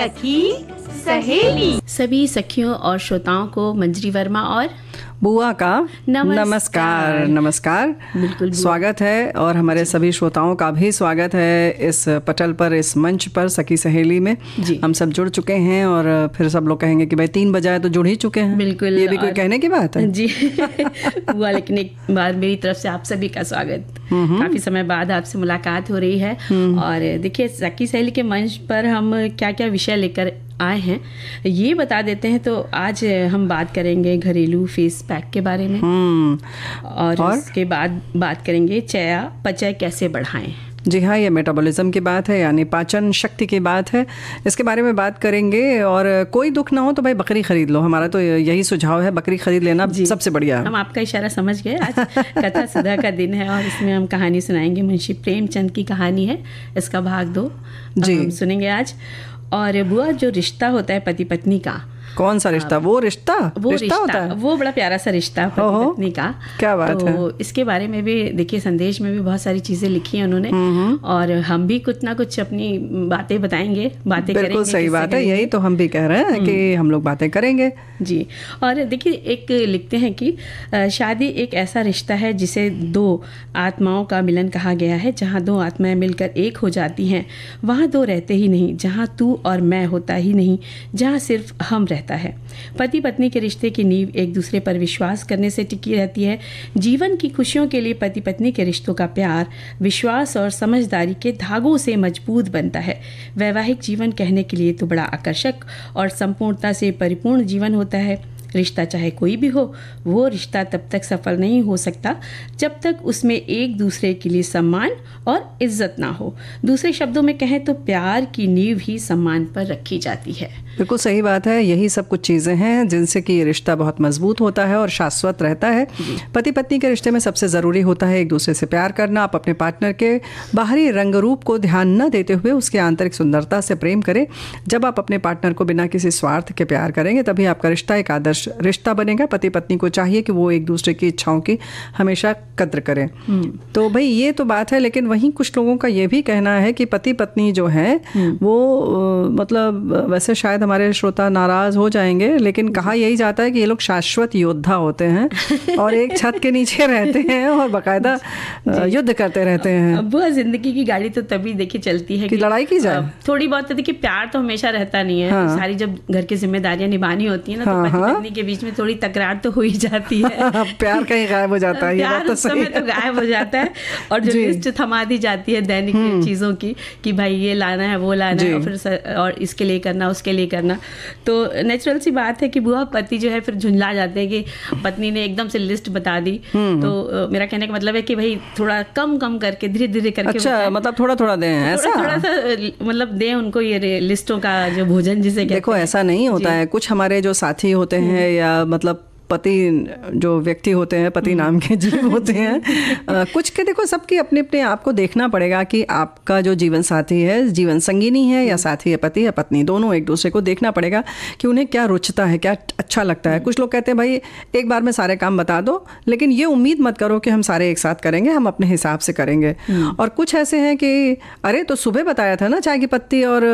सखी सहेली सभी सखियों और श्रोताओं को मंजरी वर्मा और बुआ का नमस्कार नमस्कार, नमस्कार। बिल्कुल स्वागत है और हमारे सभी श्रोताओं का भी स्वागत है इस पटल पर इस मंच पर सखी सहेली में हम सब जुड़ चुके हैं और फिर सब लोग कहेंगे कि भाई तीन बजाय तो जुड़ ही चुके हैं बिल्कुल ये भी कोई कहने की बात है जी बुआ लेकिन एक बार मेरी तरफ से आप सभी का स्वागत हम्म, हम्म। काफी समय बाद आपसे मुलाकात हो रही है हम्म। और देखिए सखी सहेली के मंच पर हम क्या क्या विषय लेकर आए हैं ये बता देते हैं तो आज हम बात करेंगे घरेलू फेस पैक के बारे में हम्म। और, और उसके बाद बात करेंगे चया पचय कैसे बढ़ाएं जी हाँ ये मेटाबॉलिज्म की बात है यानी पाचन शक्ति की बात है इसके बारे में बात करेंगे और कोई दुख ना हो तो भाई बकरी खरीद लो हमारा तो यही सुझाव है बकरी खरीद लेना सबसे बढ़िया हम आपका इशारा समझ गए आज कथा सुधा का दिन है और इसमें हम कहानी सुनाएंगे मुंशी प्रेमचंद की कहानी है इसका भाग दो जी हम सुनेंगे आज और बुआ जो रिश्ता होता है पति पत्नी का कौन सा रिश्ता वो रिश्ता वो रिश्ता होता है वो बड़ा प्यारा सा रिश्ता का क्या बात तो है इसके बारे में भी देखिए संदेश में भी बहुत सारी चीजें लिखी है उन्होंने और हम भी कुछ ना कुछ अपनी बातें बताएंगे बातें बिल्कुल सही बात है यही तो हम भी कह रहे हैं कि हम्म। हम लोग बातें करेंगे जी और देखिए एक लिखते हैं कि शादी एक ऐसा रिश्ता है जिसे दो आत्माओं का मिलन कहा गया है जहाँ दो आत्माएं मिलकर एक हो जाती हैं वहाँ दो रहते ही नहीं जहाँ तू और मैं होता ही नहीं जहाँ सिर्फ हम रहते रहता है पति पत्नी के रिश्ते की नींव एक दूसरे पर विश्वास करने से टिकी रहती है जीवन की खुशियों के लिए पति पत्नी के रिश्तों का प्यार विश्वास और समझदारी के धागों से मजबूत बनता है वैवाहिक जीवन कहने के लिए तो बड़ा आकर्षक और संपूर्णता से परिपूर्ण जीवन होता है रिश्ता चाहे कोई भी हो वो रिश्ता तब तक सफल नहीं हो सकता जब तक उसमें एक दूसरे के लिए सम्मान और इज्जत ना हो दूसरे शब्दों में कहें तो प्यार की नींव ही सम्मान पर रखी जाती है बिल्कुल सही बात है यही सब कुछ चीज़ें हैं जिनसे कि ये रिश्ता बहुत मजबूत होता है और शाश्वत रहता है पति पत्नी के रिश्ते में सबसे ज़रूरी होता है एक दूसरे से प्यार करना आप अपने पार्टनर के बाहरी रंग रूप को ध्यान न देते हुए उसके आंतरिक सुंदरता से प्रेम करें जब आप अपने पार्टनर को बिना किसी स्वार्थ के प्यार करेंगे तभी आपका रिश्ता एक आदर्श आदर्श रिश्ता बनेगा पति पत्नी को चाहिए कि वो एक दूसरे की इच्छाओं की हमेशा कद्र करें हम्म। तो भाई ये तो बात है लेकिन वहीं कुछ लोगों का ये भी कहना है कि पति पत्नी जो है हम्म। वो मतलब वैसे शायद हमारे श्रोता नाराज हो जाएंगे लेकिन कहा यही जाता है कि ये लोग शाश्वत योद्धा होते हैं और एक छत के नीचे रहते हैं और बाकायदा युद्ध करते रहते हैं अब जिंदगी की गाड़ी तो तभी देखिए चलती है कि, कि लड़ाई की जाए थोड़ी बहुत तो देखिए प्यार तो हमेशा रहता नहीं है हाँ। सारी जब घर की जिम्मेदारियां निभानी होती है ना तो हाँ, हाँ। आदमी के बीच में थोड़ी तकरार तो हो ही जाती है प्यार कहीं गायब हो जाता है प्यार तो उस समय तो गायब हो जाता है और जो लिस्ट थमा दी जाती है दैनिक हम्म। चीज़ों की कि भाई ये लाना है वो लाना है और फिर और इसके लिए करना उसके लिए करना तो नेचुरल सी बात है कि बुआ पति जो है फिर झुंझला जाते हैं कि पत्नी ने एकदम से लिस्ट बता दी हम्म। तो मेरा कहने का मतलब है कि भाई थोड़ा कम कम करके धीरे धीरे करके अच्छा मतलब थोड़ा थोड़ा दें ऐसा थोड़ा सा मतलब दें उनको ये लिस्टों का जो भोजन जिसे देखो ऐसा नहीं होता है कुछ हमारे जो साथी होते हम्म। हैं है या मतलब पति जो व्यक्ति होते हैं पति नाम के हम्म। जीव होते हैं आ, कुछ के देखो सबकी अपने अपने आप को देखना पड़ेगा कि आपका जो जीवन साथी है जीवन संगीनी है या हम्म। साथी है पति या पत्नी दोनों एक दूसरे को देखना पड़ेगा कि उन्हें क्या रुचता है क्या अच्छा लगता है हम्म। कुछ लोग कहते हैं भाई एक बार में सारे काम बता दो लेकिन ये उम्मीद मत करो कि हम सारे एक साथ करेंगे हम अपने हिसाब से करेंगे और कुछ ऐसे हैं कि अरे तो सुबह बताया था ना चाय की पत्ती और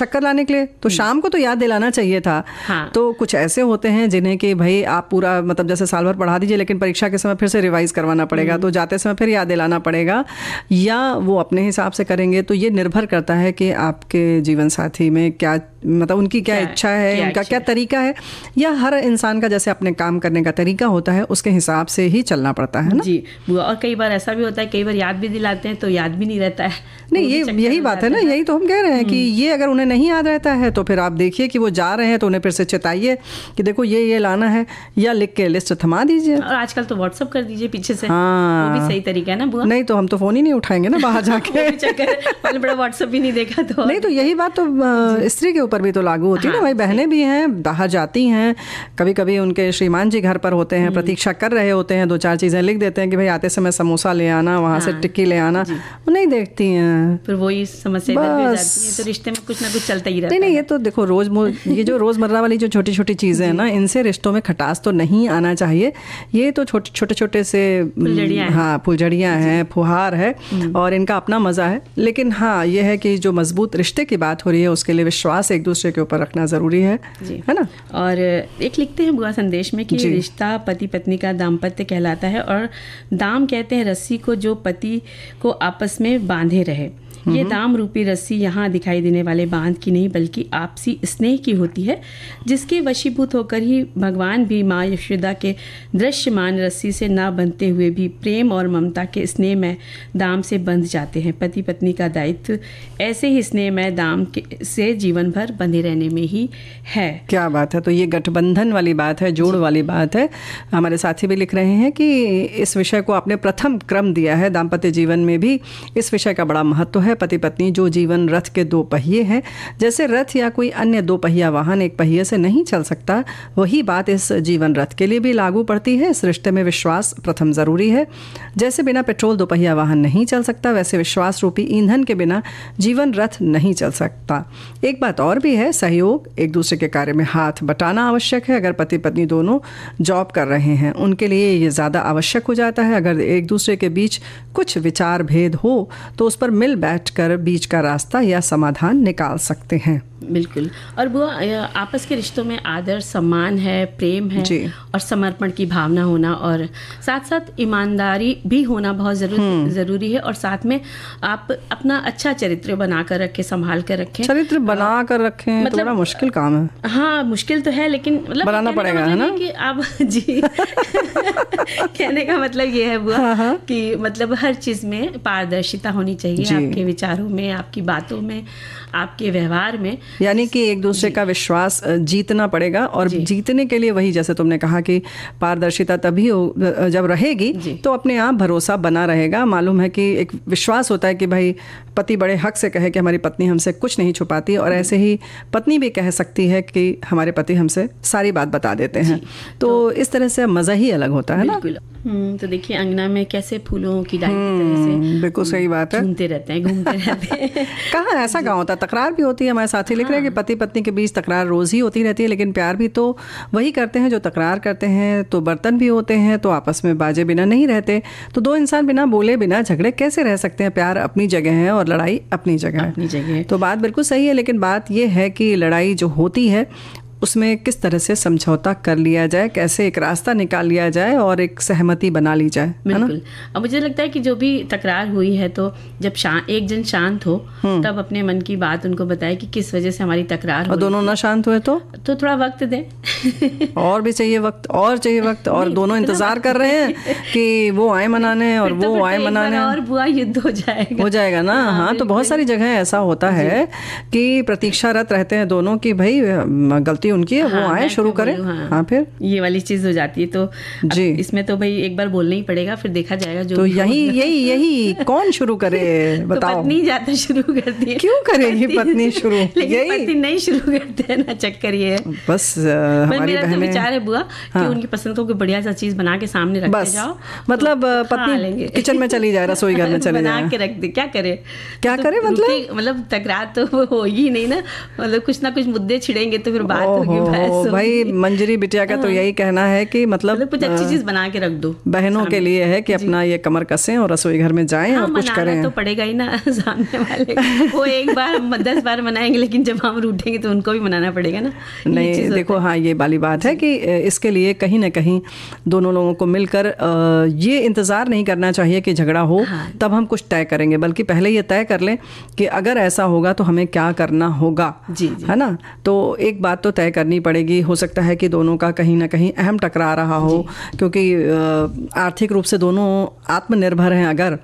शक्कर लाने के लिए तो शाम को तो याद दिलाना चाहिए था हाँ। तो कुछ ऐसे होते हैं जिन्हें कि भाई आप पूरा मतलब जैसे साल भर पढ़ा दीजिए लेकिन परीक्षा के समय फिर से रिवाइज़ करवाना पड़ेगा हम्म। तो जाते समय फिर याद दिलाना पड़ेगा या वो अपने हिसाब से करेंगे तो ये निर्भर करता है कि आपके जीवन साथी में क्या मतलब उनकी क्या, क्या इच्छा है क्या उनका क्या तरीका है या हर इंसान का जैसे अपने काम करने का तरीका होता है उसके हिसाब से ही चलना पड़ता है ना जी और कई बार ऐसा भी होता है कई बार याद भी दिलाते हैं तो याद भी नहीं रहता है तो नहीं ये यही बात है ना यही तो हम कह रहे हैं कि हम्म। ये अगर उन्हें नहीं याद रहता है तो फिर आप देखिए कि वो जा रहे हैं तो उन्हें फिर से चेताइए कि देखो ये ये लाना है या लिख के लिस्ट थमा दीजिए और आजकल तो व्हाट्सअप कर दीजिए पीछे से हाँ वो भी सही तरीका है ना बुआ नहीं तो हम तो फोन ही नहीं उठाएंगे ना बाहर जाके बड़ा व्हाट्सअप भी नहीं देखा तो नहीं तो यही बात तो स्त्री के ऊपर भी तो लागू होती है ना हाँ, भाई बहने भी हैं बाहर जाती हैं कभी कभी उनके श्रीमान जी घर पर होते हैं हम्म। प्रतीक्षा कर रहे होते हैं दो चार चीज़ें लिख देते हैं कि भाई आते समय समोसा ले आना वहाँ से हाँ, टिक्की ले आना वो नहीं देखती हैं फिर वही समस्या तो रिश्ते में कुछ ना कुछ चलता ही रहता नहीं नहीं ये तो देखो रोज ये जो रोजमर्रा वाली जो छोटी छोटी चीज़ें हैं ना इनसे रिश्तों में खटास पास तो नहीं आना चाहिए ये तो छोटे छोटे छोटे से हम्म, हाँ फुलझड़ियाँ हैं फुहार है हम्म। और इनका अपना मज़ा है लेकिन हाँ ये है कि जो मजबूत रिश्ते की बात हो रही है उसके लिए विश्वास एक दूसरे के ऊपर रखना ज़रूरी है है ना और एक लिखते हैं बुआ संदेश में कि रिश्ता पति पत्नी का दाम्पत्य कहलाता है और दाम कहते हैं रस्सी को जो पति को आपस में बांधे रहे ये दाम रूपी रस्सी यहाँ दिखाई देने वाले बांध की नहीं बल्कि आपसी स्नेह की होती है जिसके वशीभूत होकर ही भगवान भी माँ यशोदा के दृश्यमान रस्सी से ना बनते हुए भी प्रेम और ममता के स्नेह में दाम से बंध जाते हैं पति पत्नी का दायित्व ऐसे ही स्नेह में दाम के से जीवन भर बंधे रहने में ही है क्या बात है तो ये गठबंधन वाली बात है जोड़ वाली बात है हमारे साथी भी लिख रहे हैं कि इस विषय को आपने प्रथम क्रम दिया है दाम्पत्य जीवन में भी इस विषय का बड़ा महत्व है है पति पत्नी जो जीवन रथ के दो पहिए हैं जैसे रथ या कोई अन्य दो पहिया वाहन एक पहिए से नहीं चल सकता वही बात इस जीवन रथ के लिए भी लागू पड़ती है इस रिश्ते में विश्वास प्रथम ज़रूरी है जैसे बिना पेट्रोल दो पहिया वाहन नहीं चल सकता वैसे विश्वास रूपी ईंधन के बिना जीवन रथ नहीं चल सकता एक बात और भी है सहयोग एक दूसरे के कार्य में हाथ बटाना आवश्यक है अगर पति पत्नी दोनों जॉब कर रहे हैं उनके लिए ये ज़्यादा आवश्यक हो जाता है अगर एक दूसरे के बीच कुछ विचार भेद हो तो उस पर मिल बैठ बैठकर बीच का रास्ता या समाधान निकाल सकते हैं बिल्कुल और वो आपस के रिश्तों में आदर सम्मान है प्रेम है और समर्पण की भावना होना और साथ साथ ईमानदारी भी होना बहुत जरूर हम्म। ज़रूरी है और साथ में आप अपना अच्छा चरित्र बना कर रखें संभाल कर रखें चरित्र बना कर रखें तो मतलब तो बड़ा मुश्किल काम है हाँ मुश्किल तो है लेकिन मतलब बनाना पड़ेगा मतलब है ना कि आप जी कहने का मतलब ये है बुआ हाँ, हाँ। कि मतलब हर चीज़ में पारदर्शिता होनी चाहिए आपके विचारों में आपकी बातों में आपके व्यवहार में यानी कि एक दूसरे का विश्वास जीतना पड़ेगा और जीतने के लिए वही जैसे तुमने कहा कि पारदर्शिता तभी हो जब रहेगी तो अपने आप भरोसा बना रहेगा मालूम है कि एक विश्वास होता है कि भाई पति बड़े हक से कहे कि हमारी पत्नी हमसे कुछ नहीं छुपाती और ऐसे ही पत्नी भी कह सकती है कि हमारे पति हमसे सारी बात बता देते हैं तो, तो, इस तरह से मज़ा ही अलग होता है ना हम्म, तो देखिए अंगना में कैसे फूलों की डाली की तरह से हम्म, बिल्कुल सही बात है घूमते रहते हैं घूमते रहते हैं कहाँ ऐसा गाँव होता तकरार भी होती है हमारे साथी लिख रहे हैं कि हाँ। पति पत्नी के बीच तकरार रोज़ ही होती रहती है लेकिन प्यार भी तो वही करते हैं जो तकरार करते हैं तो बर्तन भी होते हैं तो आपस में बाजे बिना नहीं रहते तो दो इंसान बिना बोले बिना झगड़े कैसे रह सकते हैं प्यार अपनी जगह है और लड़ाई अपनी जगह है तो बात बिल्कुल सही है लेकिन बात यह है कि लड़ाई जो होती है उसमें किस तरह से समझौता कर लिया जाए कैसे एक रास्ता निकाल लिया जाए और एक सहमति बना ली जाए बिल्कुल अब मुझे लगता है कि जो भी तकरार हुई है तो जब शांत एक जन शांत हो हम्म। तब अपने मन की बात उनको बताए कि किस वजह से हमारी तकरार और दोनों ना शांत हुए तो तो थोड़ा वक्त दे और भी चाहिए वक्त और चाहिए वक्त और दोनों इंतजार कर रहे हैं कि वो आए मनाने और तो वो तो आए मनाने और बुआ युद्ध हो जाएगा हो जाएगा ना हाँ, हाँ तो बहुत सारी जगह ऐसा होता है कि प्रतीक्षारत रहते हैं दोनों की भाई गलती उनकी हाँ, वो आए शुरू करें हाँ, हाँ फिर ये वाली चीज हो जाती है तो जी इसमें तो भाई एक बार बोलना ही पड़ेगा फिर देखा जाएगा जो तो यही यही यही कौन शुरू करे तो बताओ तो पत्नी ज्यादा शुरू करती है क्यों करेगी पत्नी शुरू लेकिन पति नहीं शुरू करते है ना चक्कर ये बस तो हमारी बहन विचार है बुआ कि हाँ। उनकी पसंद को बढ़िया सा चीज बना के सामने रख जाओ मतलब तो हाँ, पत्नी किचन में चली जाए रसोई घर में चली जाए के रख दे क्या करे क्या मतलब करे मतलब मतलब तकरार तो होगी नहीं ना मतलब कुछ ना कुछ मुद्दे छिड़ेंगे तो फिर बात भाई मंजरी बिटिया का तो हाँ। यही कहना है कि मतलब, मतलब कुछ अच्छी चीज बना के रख दो बहनों के लिए है कि अपना ये कमर कसें और रसोई घर में जाएं हाँ, और कुछ करें तो पड़ेगा ही ना सामने वाले वो एक बार दस बार मनाएंगे लेकिन जब हम रूठेंगे तो उनको भी मनाना पड़ेगा ना नहीं देखो हाँ ये वाली बात है कि इसके लिए कहीं ना कहीं दोनों लोगों को मिलकर ये इंतज़ार नहीं करना चाहिए कि झगड़ा हो हाँ। तब हम कुछ तय करेंगे बल्कि पहले ये तय कर लें कि अगर ऐसा होगा तो हमें क्या करना होगा जी है ना तो एक बात तो तय करनी पड़ेगी हो सकता है कि दोनों का कहीं ना कहीं अहम टकरा रहा हो क्योंकि आर्थिक रूप से दोनों आत्मनिर्भर हैं अगर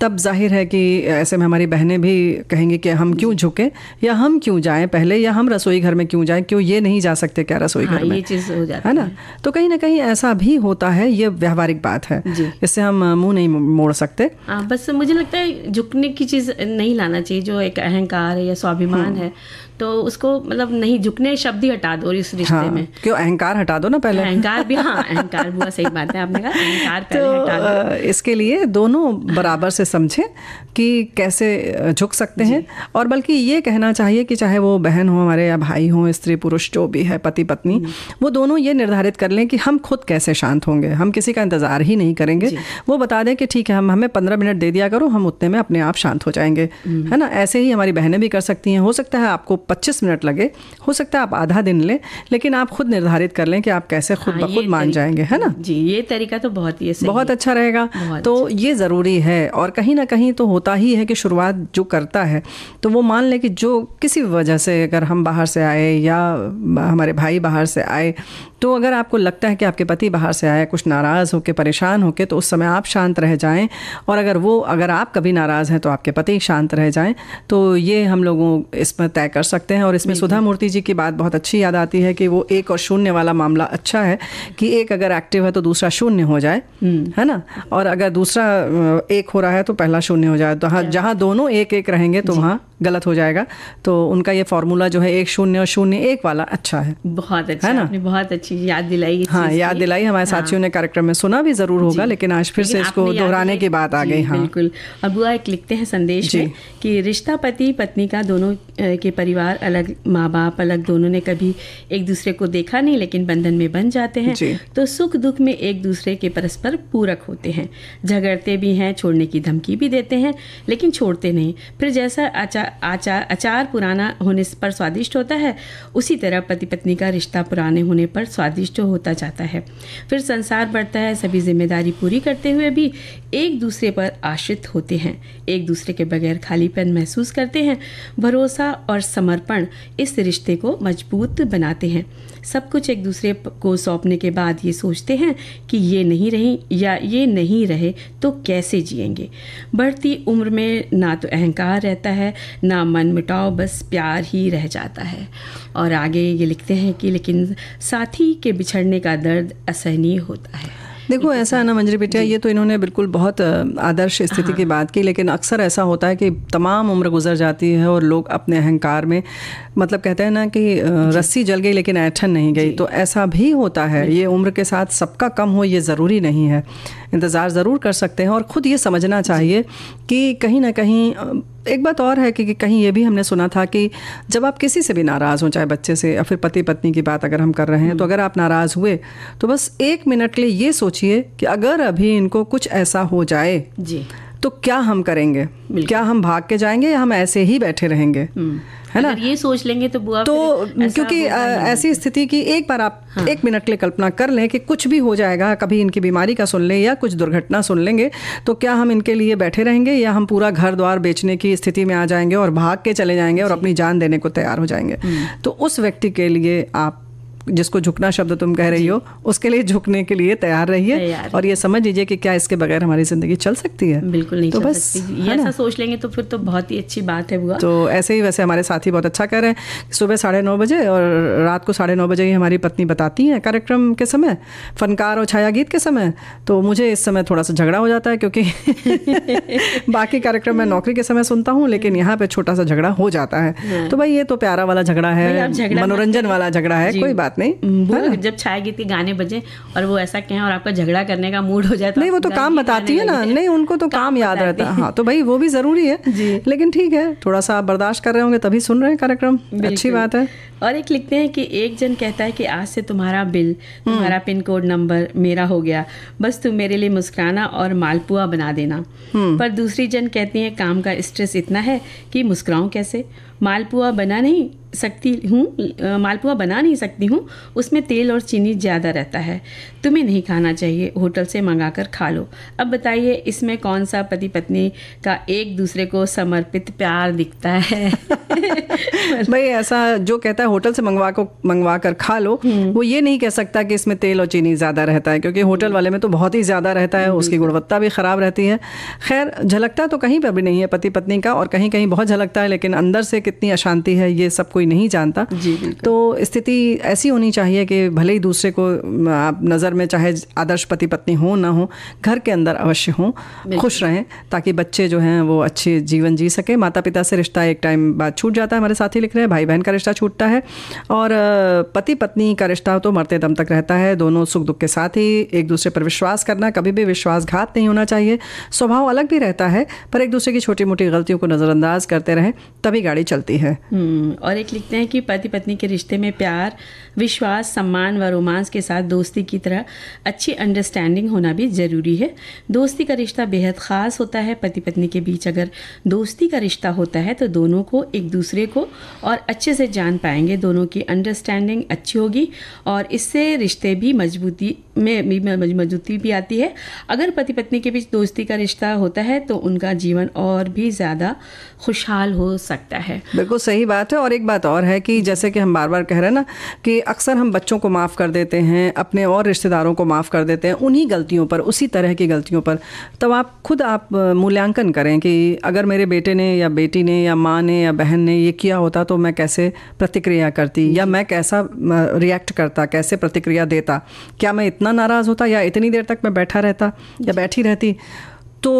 तब जाहिर है कि ऐसे में हमारी बहनें भी कहेंगी कि हम क्यों झुके या हम क्यों जाएं पहले या हम रसोई घर में क्यों जाएं क्यों ये नहीं जा सकते क्या रसोई हाँ, घर में ये चीज़ हो जाती है ना तो कहीं ना कहीं ऐसा भी होता है ये व्यवहारिक बात है इससे हम मुंह नहीं मोड़ सकते आ, हाँ, बस मुझे लगता है झुकने की चीज़ नहीं लाना चाहिए जो एक अहंकार या स्वाभिमान हाँ। है तो उसको मतलब नहीं झुकने शब्द ही हटा दो इस रिश्ते हाँ, में क्यों अहंकार हटा दो ना पहले अहंकार भी हाँ अहंकार बुआ सही बात है आपने कहा अहंकार पहले तो, हटा दो इसके लिए दोनों बराबर से से समझें कि कैसे झुक सकते हैं और बल्कि ये कहना चाहिए कि चाहे वो बहन हो हमारे या भाई हो स्त्री पुरुष जो भी है पति पत्नी वो दोनों ये निर्धारित कर लें कि हम खुद कैसे शांत होंगे हम किसी का इंतज़ार ही नहीं करेंगे वो बता दें कि ठीक है हम हमें पंद्रह मिनट दे दिया करो हम उतने में अपने आप शांत हो जाएंगे हम्म। है ना ऐसे ही हमारी बहनें भी कर सकती हैं हो सकता है आपको पच्चीस मिनट लगे हो सकता है आप आधा दिन लें लेकिन आप खुद निर्धारित कर लें कि आप कैसे खुद हाँ, खुद मान जाएंगे है ना जी ये तरीका तो बहुत ही बहुत अच्छा रहेगा बहुत तो अच्छा। ये ज़रूरी है और कहीं ना कहीं तो होता ही है कि शुरुआत जो करता है तो वो मान लें कि जो किसी वजह से अगर हम बाहर से आए या हमारे भाई बाहर से आए तो अगर आपको लगता है कि आपके पति बाहर से आए कुछ नाराज़ होकर परेशान होकर तो उस समय आप शांत रह जाएं और अगर वो अगर आप कभी नाराज़ हैं तो आपके पति शांत रह जाएं तो ये हम लोगों इसमें तय कर सकते हैं और इसमें सुधा मूर्ति जी की बात बहुत अच्छी याद आती है कि वो एक और शून्य वाला मामला अच्छा है कि एक अगर एक्टिव है तो दूसरा शून्य हो जाए हम्म। है ना और अगर दूसरा एक हो रहा है तो पहला शून्य हो जाए तो हाँ जहाँ दोनों एक एक रहेंगे तो वहाँ गलत हो जाएगा तो उनका ये फॉर्मूला जो है एक शून्य और शून्य एक वाला अच्छा है बहुत अच्छा है ना आपने बहुत अच्छी याद दिलाई हाँ याद दिलाई हमारे साथियों हाँ। ने कार्यक्रम में सुना भी जरूर होगा लेकिन आज फिर से इसको दोहराने की बात आ गई हाँ बिल्कुल अब बुआ एक लिखते हैं संदेश में कि रिश्ता पति पत्नी का दोनों के परिवार अलग माँ बाप अलग दोनों ने कभी एक दूसरे को देखा नहीं लेकिन बंधन में बन जाते हैं तो सुख दुख में एक दूसरे के परस्पर पूरक होते हैं झगड़ते भी हैं छोड़ने की धमकी भी देते हैं लेकिन छोड़ते नहीं फिर जैसा आचार आचार अचार पुराना होने पर स्वादिष्ट होता है उसी तरह पति पत्नी का रिश्ता पुराने होने पर स्वादिष्ट होता जाता है फिर संसार बढ़ता है सभी जिम्मेदारी पूरी करते हुए भी एक दूसरे पर आश्रित होते हैं एक दूसरे के बगैर खालीपन महसूस करते हैं भरोसा और समर्पण इस रिश्ते को मजबूत बनाते हैं सब कुछ एक दूसरे को सौंपने के बाद ये सोचते हैं कि ये नहीं रही या ये नहीं रहे तो कैसे जिएंगे बढ़ती उम्र में ना तो अहंकार रहता है ना मन मिटाओ बस प्यार ही रह जाता है और आगे ये लिखते हैं कि लेकिन साथी के बिछड़ने का दर्द असहनीय होता है देखो ऐसा है ना मंजरी बेटिया ये तो इन्होंने बिल्कुल बहुत आदर्श स्थिति हाँ। की बात की लेकिन अक्सर ऐसा होता है कि तमाम उम्र गुजर जाती है और लोग अपने अहंकार में मतलब कहते हैं ना कि रस्सी जल गई लेकिन ऐठन नहीं गई तो ऐसा भी होता है ये उम्र के साथ सबका कम हो ये ज़रूरी नहीं है इंतज़ार ज़रूर कर सकते हैं और ख़ुद ये समझना चाहिए कि कहीं ना कहीं एक बात और है कि, कहीं ये भी हमने सुना था कि जब आप किसी से भी नाराज़ हों चाहे बच्चे से या फिर पति पत्नी की बात अगर हम कर रहे हैं तो हम्म। अगर आप नाराज़ हुए तो बस एक मिनट के लिए ये सोचिए कि अगर अभी इनको कुछ ऐसा हो जाए जी तो क्या हम करेंगे क्या हम भाग के जाएंगे या हम ऐसे ही बैठे रहेंगे हम्म। है ना ये सोच लेंगे तो बुआ तो क्योंकि ऐसी स्थिति की एक बार आप हाँ। एक मिनट के लिए कल्पना कर लें कि कुछ भी हो जाएगा कभी इनकी बीमारी का सुन लें या कुछ दुर्घटना सुन लेंगे तो क्या हम इनके लिए बैठे रहेंगे या हम पूरा घर द्वार बेचने की स्थिति में आ जाएंगे और भाग के चले जाएंगे और अपनी जान देने को तैयार हो जाएंगे हम्म। तो उस व्यक्ति के लिए आप जिसको झुकना शब्द तुम कह रही हो उसके लिए झुकने के लिए तैयार रहिए और ये समझ लीजिए कि क्या इसके बगैर हमारी जिंदगी चल सकती है बिल्कुल नहीं तो बस ये ऐसा सोच लेंगे तो फिर तो बहुत ही अच्छी बात है बुआ तो ऐसे ही वैसे हमारे साथी बहुत अच्छा कर रहे हैं सुबह साढ़े नौ बजे और रात को साढ़े नौ बजे ही हमारी पत्नी बताती हैं कार्यक्रम के समय फनकार और छाया गीत के समय तो मुझे इस समय थोड़ा सा झगड़ा हो जाता है क्योंकि बाकी कार्यक्रम मैं नौकरी के समय सुनता हूँ लेकिन यहाँ पे छोटा सा झगड़ा हो जाता है हाँ। तो भाई ये तो प्यारा वाला झगड़ा है मनोरंजन वाला झगड़ा है कोई बात बात नहीं हम्म, वो ना? जब गीत के गाने बजे और वो ऐसा कहें और आपका झगड़ा करने का मूड हो जाता तो नहीं वो तो काम बताती है ना नहीं उनको तो काम याद रहता है हाँ तो भाई वो भी जरूरी है लेकिन ठीक है थोड़ा सा आप बर्दाश्त कर रहे होंगे तभी सुन रहे हैं कार्यक्रम अच्छी बात है और एक लिखते हैं कि एक जन कहता है कि आज से तुम्हारा बिल हम्म। तुम्हारा पिन कोड नंबर मेरा हो गया बस तुम मेरे लिए मुस्कुराना और मालपुआ बना देना हम्म। पर दूसरी जन कहती है काम का स्ट्रेस इतना है कि मुस्कुराऊं कैसे मालपुआ बना नहीं सकती हूँ मालपुआ बना नहीं सकती हूँ उसमें तेल और चीनी ज़्यादा रहता है तुम्हें नहीं खाना चाहिए होटल से मंगा कर खा लो अब बताइए इसमें कौन सा पति पत्नी का एक दूसरे को समर्पित प्यार दिखता है भाई ऐसा जो कहता है होटल से मंगवा को मंगवा कर खा लो हम्म। वो ये नहीं कह सकता कि इसमें तेल और चीनी ज़्यादा रहता है क्योंकि होटल हम्म। वाले में तो बहुत ही ज़्यादा रहता है हम्म। उसकी गुणवत्ता भी ख़राब रहती है खैर झलकता तो कहीं पर भी नहीं है पति पत्नी का और कहीं कहीं बहुत झलकता है लेकिन अंदर से कितनी अशांति है ये सबको कोई नहीं जानता तो स्थिति ऐसी होनी चाहिए कि भले ही दूसरे को आप नज़र में चाहे आदर्श पति पत्नी हो ना हो घर के अंदर अवश्य हों खुश रहें ताकि बच्चे जो हैं वो अच्छे जीवन जी सके माता पिता से रिश्ता एक टाइम बाद छूट जाता है हमारे साथी लिख रहे हैं भाई बहन का रिश्ता छूटता है और पति पत्नी का रिश्ता तो मरते दम तक रहता है दोनों सुख दुख के साथ ही एक दूसरे पर विश्वास करना कभी भी विश्वासघात नहीं होना चाहिए स्वभाव अलग भी रहता है पर एक दूसरे की छोटी मोटी गलतियों को नज़रअंदाज करते रहें तभी गाड़ी चलती है हम्म, और एक लिखते हैं कि पति पत्नी के रिश्ते में प्यार विश्वास सम्मान व रोमांस के साथ दोस्ती की तरह अच्छी अंडरस्टैंडिंग होना भी ज़रूरी है दोस्ती का रिश्ता बेहद ख़ास होता है पति पत्नी के बीच अगर दोस्ती का रिश्ता होता है तो दोनों को एक दूसरे को और अच्छे से जान पाएंगे दोनों की अंडरस्टैंडिंग अच्छी होगी और इससे रिश्ते भी मजबूती में मजबूती भी आती है अगर पति पत्नी के बीच दोस्ती का रिश्ता होता है तो उनका जीवन और भी ज़्यादा खुशहाल हो सकता है बिल्कुल सही बात है और एक बात बात और है कि जैसे कि हम बार बार कह रहे हैं ना कि अक्सर हम बच्चों को माफ़ कर देते हैं अपने और रिश्तेदारों को माफ़ कर देते हैं उन्हीं गलतियों पर उसी तरह की गलतियों पर तब आप खुद आप मूल्यांकन करें कि अगर मेरे बेटे ने या बेटी ने या माँ ने या बहन ने ये किया होता तो मैं कैसे प्रतिक्रिया करती या मैं कैसा रिएक्ट करता कैसे प्रतिक्रिया देता क्या मैं इतना नाराज़ होता या इतनी देर तक मैं बैठा रहता या बैठी रहती तो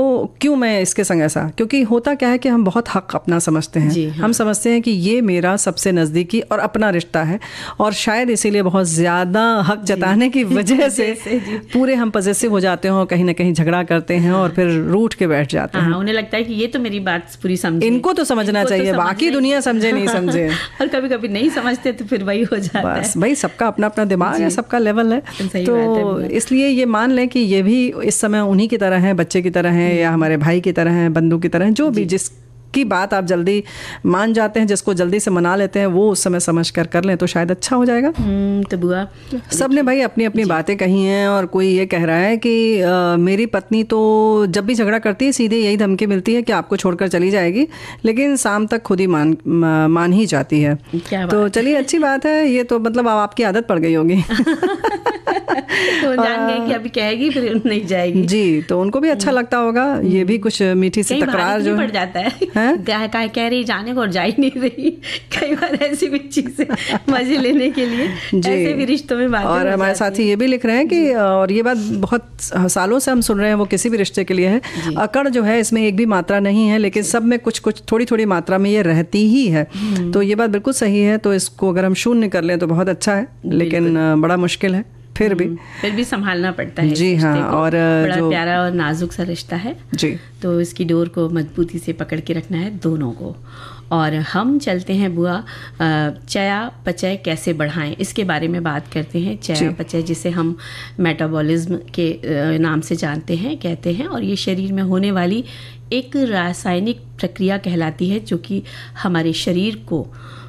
क्यों मैं इसके संग ऐसा क्योंकि होता क्या है कि हम बहुत हक अपना समझते हैं हाँ। हम समझते हैं कि ये मेरा सबसे नज़दीकी और अपना रिश्ता है और शायद इसीलिए बहुत ज़्यादा हक जताने की वजह से पूरे हम पजेसिव हो जाते हैं और कहीं ना कहीं झगड़ा करते हैं और फिर रूठ के बैठ जाते हैं हाँ, उन्हें लगता है कि ये तो मेरी बात पूरी समझ इनको तो समझना तो चाहिए बाकी दुनिया समझे नहीं समझे और कभी कभी नहीं समझते तो फिर वही हो जाता बस भाई सबका अपना अपना दिमाग है सबका लेवल है तो इसलिए ये मान लें कि ये भी इस समय उन्हीं की तरह है बच्चे की तरह हैं या हम्म। हमारे भाई की तरह हैं बंधु की तरह हैं जो भी जिस की बात आप जल्दी मान जाते हैं जिसको जल्दी से मना लेते हैं वो उस समय समझ कर कर लें तो शायद अच्छा हो जाएगा हम्म, तो बुआ सब ने भाई अपनी अपनी बातें कही हैं और कोई ये कह रहा है कि आ, मेरी पत्नी तो जब भी झगड़ा करती है सीधे यही धमकी मिलती है कि आपको छोड़कर चली जाएगी लेकिन शाम तक खुद ही मान मान ही जाती है तो चलिए अच्छी बात है ये तो मतलब आपकी आदत पड़ गई होगी तो जान गए कि अभी कहेगी फिर नहीं जाएगी जी तो उनको भी अच्छा हम्म। लगता होगा ये भी कुछ मीठी सी तकरार जो पड़ जाता है, है? कह, कह रही जाने को और जा ही नहीं रही कई बार ऐसी भी चीजें मजे लेने के लिए ऐसे भी रिश्तों में बात और हमारे साथी ये भी लिख रहे हैं कि और ये बात बहुत सालों से हम सुन रहे हैं वो किसी भी रिश्ते के लिए है अकड़ जो है इसमें एक भी मात्रा नहीं है लेकिन सब में कुछ कुछ थोड़ी थोड़ी मात्रा में ये रहती ही है हम्म। तो ये बात बिल्कुल सही है तो इसको अगर हम शून्य कर लें तो बहुत अच्छा है लेकिन बड़ा मुश्किल है फिर भी हम्म, फिर भी संभालना पड़ता है जी हाँ और बड़ा जो, प्यारा और नाजुक सा रिश्ता है जी तो इसकी डोर को मजबूती से पकड़ के रखना है दोनों को और हम चलते हैं बुआ चया पचय कैसे बढ़ाएं इसके बारे में बात करते हैं चया पचय जिसे हम मेटाबॉलिज्म के नाम से जानते हैं कहते हैं और ये शरीर में होने वाली एक रासायनिक प्रक्रिया कहलाती है जो कि हमारे शरीर को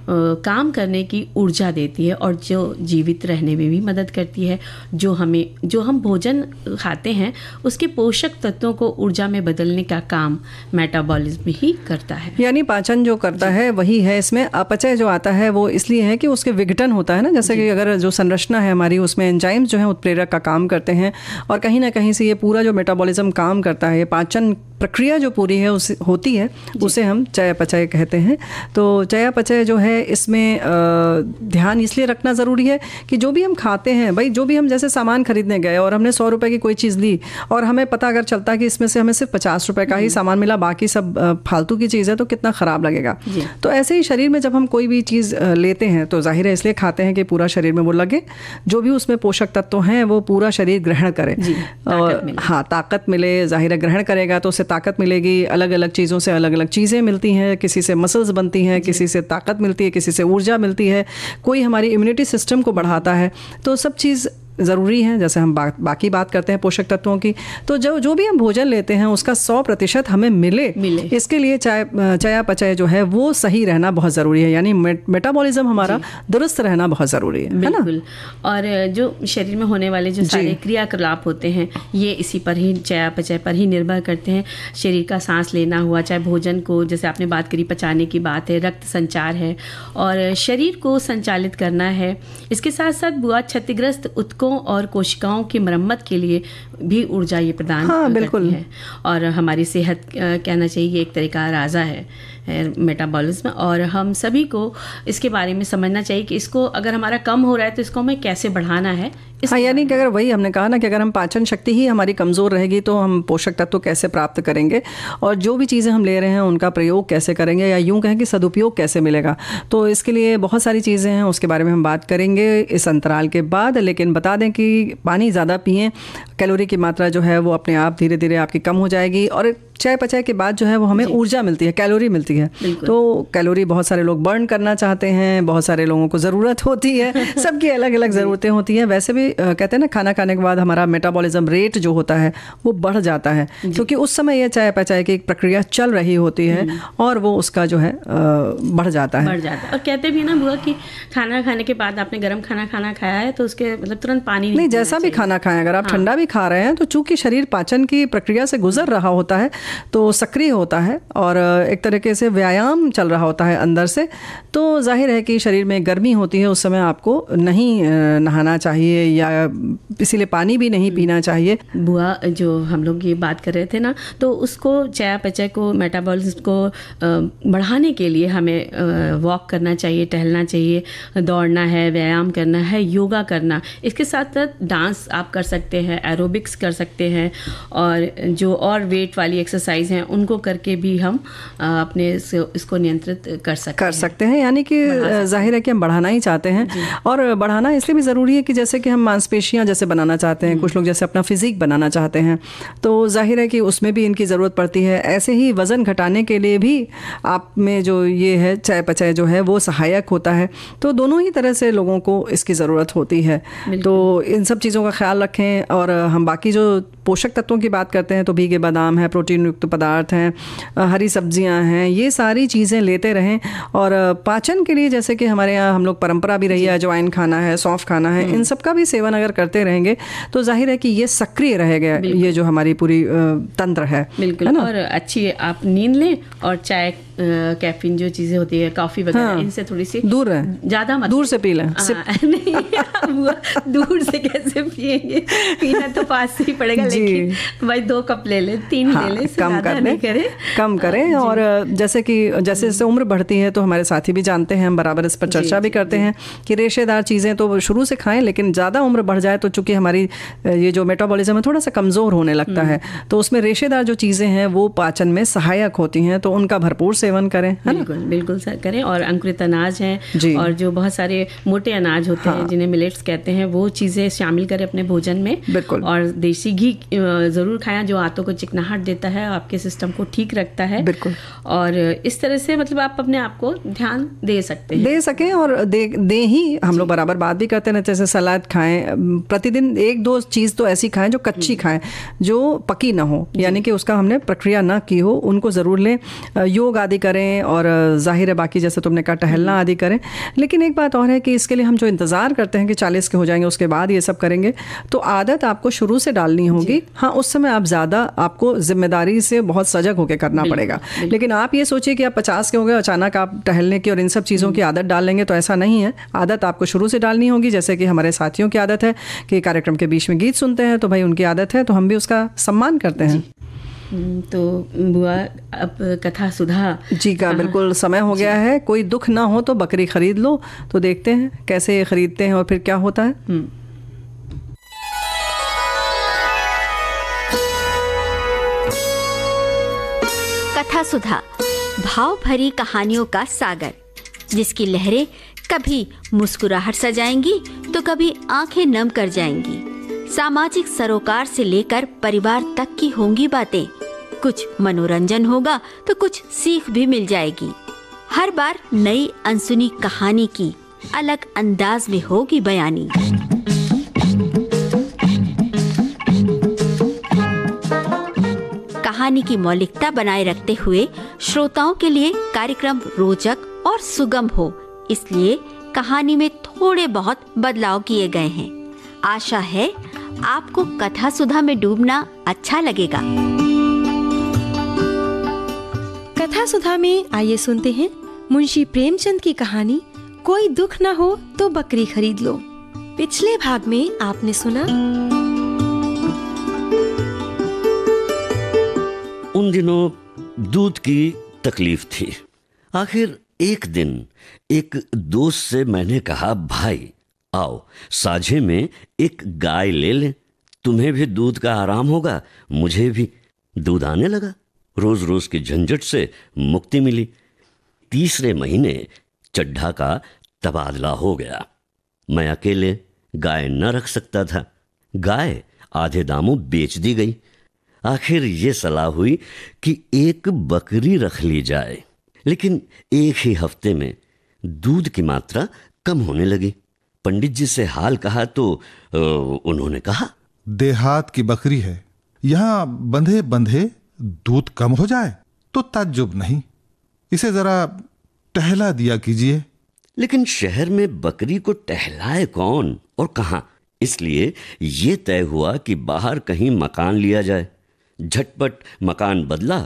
काम करने की ऊर्जा देती है और जो जीवित रहने में भी मदद करती है जो हमें जो हम भोजन खाते हैं उसके पोषक तत्वों को ऊर्जा में बदलने का काम मेटाबॉलिज्म ही करता है यानी पाचन जो करता है वही है इसमें अपचय जो आता है वो इसलिए है कि उसके विघटन होता है ना जैसे कि अगर जो संरचना है हमारी उसमें एंजाइम्स जो है उत्प्रेरक का काम करते हैं और कहीं ना कहीं से ये पूरा जो मेटाबॉलिज्म काम करता है ये पाचन प्रक्रिया जो पूरी है उस होती है उसे हम चयापचय कहते हैं तो चयापचय जो है इसमें ध्यान इसलिए रखना ज़रूरी है कि जो भी हम खाते हैं भाई जो भी हम जैसे सामान खरीदने गए और हमने सौ रुपये की कोई चीज़ ली और हमें पता अगर चलता कि इसमें से हमें सिर्फ पचास रुपये का ही सामान मिला बाकी सब फालतू की चीज़ है तो कितना ख़राब लगेगा तो ऐसे ही शरीर में जब हम कोई भी चीज़ लेते हैं तो जाहिर है इसलिए खाते हैं कि पूरा शरीर में वो लगे जो भी उसमें पोषक तत्व हैं वो पूरा शरीर ग्रहण करे और हाँ ताकत मिले जाहिर है ग्रहण करेगा तो उसे ताकत मिलेगी अलग अलग चीज़ों से अलग अलग चीज़ें मिलती हैं किसी से मसल्स बनती हैं किसी से ताकत मिलती है किसी से ऊर्जा मिलती है कोई हमारी इम्यूनिटी सिस्टम को बढ़ाता है तो सब चीज़ ज़रूरी है जैसे हम बा, बाकी बात करते हैं पोषक तत्वों की तो जो जो भी हम भोजन लेते हैं उसका सौ प्रतिशत हमें मिले, मिले इसके लिए चाय चयापचय जो है वो सही रहना बहुत ज़रूरी है यानी मे, मेटाबॉलिज्म हमारा दुरुस्त रहना बहुत ज़रूरी है है ना और जो शरीर में होने वाले जो सारे क्रियाकलाप होते हैं ये इसी पर ही चयापचय पर ही निर्भर करते हैं शरीर का सांस लेना हुआ चाहे भोजन को जैसे आपने बात करी पचाने की बात है रक्त संचार है और शरीर को संचालित करना है इसके साथ साथ बुआ क्षतिग्रस्त उत्को ऊतकों और कोशिकाओं की मरम्मत के लिए भी ऊर्जा ये प्रदान हाँ, करती है और हमारी सेहत कहना चाहिए एक तरह का राजा है मेटाबॉलिज्म और हम सभी को इसके बारे में समझना चाहिए कि इसको अगर हमारा कम हो रहा है तो इसको हमें कैसे बढ़ाना है हाँ यानी कि अगर वही हमने कहा ना कि अगर हम पाचन शक्ति ही हमारी कमज़ोर रहेगी तो हम पोषक तत्व तो कैसे प्राप्त करेंगे और जो भी चीज़ें हम ले रहे हैं उनका प्रयोग कैसे करेंगे या यूं कहें कि सदुपयोग कैसे मिलेगा तो इसके लिए बहुत सारी चीज़ें हैं उसके बारे में हम बात करेंगे इस अंतराल के बाद लेकिन बता दें कि पानी ज़्यादा पिए कैलोरी की मात्रा जो है वो अपने आप धीरे धीरे आपकी कम हो जाएगी और चाय पचय के बाद जो है वो हमें ऊर्जा मिलती है कैलोरी मिलती है तो कैलोरी बहुत सारे लोग बर्न करना चाहते हैं बहुत सारे लोगों को ज़रूरत होती है सबकी अलग अलग ज़रूरतें होती हैं वैसे भी कहते हैं ना खाना खाने के बाद हमारा मेटाबॉलिज्म रेट जो होता है वो बढ़ जाता है क्योंकि उस समय यह चाय पचाय की एक प्रक्रिया चल रही होती है हम्म। और वो उसका जो है बढ़ जाता है बढ़ जाता है और कहते भी ना बुआ कि खाना खाने के बाद आपने गर्म खाना खाना खाया है तो उसके मतलब तुरंत पानी नहीं, नहीं जैसा भी खाना खाएं अगर आप हाँ। ठंडा भी खा रहे हैं तो चूंकि शरीर पाचन की प्रक्रिया से गुजर रहा होता है तो सक्रिय होता है और एक तरीके से व्यायाम चल रहा होता है अंदर से तो जाहिर है कि शरीर में गर्मी होती है उस समय आपको नहीं नहाना चाहिए या इसीलिए पानी भी नहीं हम्म। पीना चाहिए बुआ जो हम लोग ये बात कर रहे थे ना तो उसको चयापचय को मेटाबॉलिज्म को बढ़ाने के लिए हमें वॉक करना चाहिए टहलना चाहिए दौड़ना है व्यायाम करना है योगा करना इसके साथ साथ डांस आप कर सकते हैं एरोबिक्स कर सकते हैं और जो और वेट वाली एक्सरसाइज एक्सरसाइज हैं उनको करके भी हम अपने इसको नियंत्रित कर सकते कर सकते हैं यानी कि जाहिर है कि हम बढ़ाना ही चाहते हैं और बढ़ाना इसलिए भी ज़रूरी है कि जैसे कि हम मांसपेशियाँ जैसे बनाना चाहते हैं कुछ हम्म। लोग जैसे अपना फिजिक बनाना चाहते हैं तो जाहिर है कि उसमें भी इनकी ज़रूरत पड़ती है ऐसे ही वज़न घटाने के लिए भी आप में जो ये है चाय पचाय जो है वो सहायक होता है तो दोनों ही तरह से लोगों को इसकी ज़रूरत होती है तो इन सब चीज़ों का ख्याल रखें और हम बाकी जो पोषक तत्वों की बात करते हैं तो भीगे बादाम है प्रोटीन युक्त पदार्थ हैं हरी सब्जियां हैं ये सारी चीज़ें लेते रहें और पाचन के लिए जैसे कि हमारे यहाँ हम लोग परंपरा भी रही है अजवाइन खाना है सौंफ खाना है हम्म। इन सब का भी सेवन अगर करते रहेंगे तो जाहिर है कि ये सक्रिय रहेगा ये जो हमारी पूरी तंत्र है बिल्कुल है ना? और अच्छी आप नींद लें और चाय कैफीन जो चीजें होती है कॉफी वगैरह हाँ, इनसे थोड़ी सी दूर रहें ज्यादा मत दूर से पी लें हाँ, नहीं दूर से कैसे पिएंगे पीना तो पास से ही पड़ेगा लेकिन भाई दो कप ले लें तीन हाँ, ले लें कम कर ले, करें कम हाँ, करें और जैसे कि जैसे जैसे उम्र बढ़ती है तो हमारे साथी भी जानते हैं हम बराबर इस पर चर्चा भी करते हैं कि रेशेदार चीज़ें तो शुरू से खाएं लेकिन ज़्यादा उम्र बढ़ जाए तो चूंकि हमारी ये जो मेटाबॉलिज्म है थोड़ा सा कमज़ोर होने लगता हम्म। है तो उसमें रेशेदार जो चीज़ें हैं वो पाचन में सहायक होती हैं तो उनका भरपूर सेवन करें है बिल्कुल ना? बिल्कुल करें और अंकुरित अनाज है और जो बहुत सारे मोटे अनाज होते हाँ। हैं जिन्हें मिलेट्स कहते हैं वो चीज़ें शामिल करें अपने भोजन में बिल्कुल और देसी घी ज़रूर खाएं जो आंतों को चिकनाहट देता है आपके सिस्टम को ठीक रखता है बिल्कुल और इस तरह से मतलब आप अपने आप को ध्यान दे सकते हैं दे सकें और दे दे ही हम लोग बराबर बात भी करते हैं जैसे सलाद खाएं प्रतिदिन एक दो चीज़ तो ऐसी खाएं जो कच्ची खाएं जो पकी ना हो यानी कि उसका हमने प्रक्रिया ना की हो उनको ज़रूर लें योग आदि आदि करें और ज़ाहिर है बाकी जैसे तुमने कहा टहलना हम्म। आदि करें लेकिन एक बात और है कि इसके लिए हम जो इंतज़ार करते हैं कि चालीस के हो जाएंगे उसके बाद ये सब करेंगे तो आदत आपको शुरू से डालनी होगी हाँ उस समय आप ज़्यादा आपको जिम्मेदारी से बहुत सजग होकर करना पड़ेगा लेकिन आप ये सोचिए कि आप पचास के हो गए अचानक आप टहलने की और इन सब चीज़ों की हम्म। आदत डाल लेंगे तो ऐसा नहीं है आदत आपको शुरू से डालनी होगी जैसे कि हमारे साथियों की आदत है कि कार्यक्रम के बीच में गीत सुनते हैं तो भाई उनकी आदत है तो हम भी उसका सम्मान करते हैं हम्म, तो बुआ अब कथा सुधा जी का बिल्कुल समय हो गया है कोई दुख ना हो तो बकरी खरीद लो तो देखते हैं कैसे खरीदते हैं और फिर क्या होता है हम्म। कथा सुधा भाव भरी कहानियों का सागर जिसकी लहरें कभी मुस्कुराहट सजाएंगी तो कभी आंखें नम कर जाएंगी सामाजिक सरोकार से लेकर परिवार तक की होंगी बातें कुछ मनोरंजन होगा तो कुछ सीख भी मिल जाएगी हर बार नई अनसुनी कहानी की अलग अंदाज में होगी बयानी कहानी की मौलिकता बनाए रखते हुए श्रोताओं के लिए कार्यक्रम रोचक और सुगम हो इसलिए कहानी में थोड़े बहुत बदलाव किए गए हैं आशा है आपको कथा सुधा में डूबना अच्छा लगेगा कथा सुधा में आइए सुनते हैं मुंशी प्रेमचंद की कहानी कोई दुख ना हो तो बकरी खरीद लो पिछले भाग में आपने सुना उन दिनों दूध की तकलीफ थी आखिर एक दिन एक दोस्त से मैंने कहा भाई आओ साझे में एक गाय ले लें तुम्हें भी दूध का आराम होगा मुझे भी दूध आने लगा रोज रोज के झंझट से मुक्ति मिली तीसरे महीने चड्ढा का तबादला हो गया मैं अकेले गाय न रख सकता था गाय आधे दामों बेच दी गई आखिर ये सलाह हुई कि एक बकरी रख ली जाए लेकिन एक ही हफ्ते में दूध की मात्रा कम होने लगी पंडित जी से हाल कहा तो उन्होंने कहा देहात की बकरी है यहां बंधे बंधे दूध कम हो जाए तो ताज्जुब नहीं इसे जरा टहला दिया कीजिए लेकिन शहर में बकरी को टहलाए कौन और कहा इसलिए यह तय हुआ कि बाहर कहीं मकान लिया जाए झटपट मकान बदला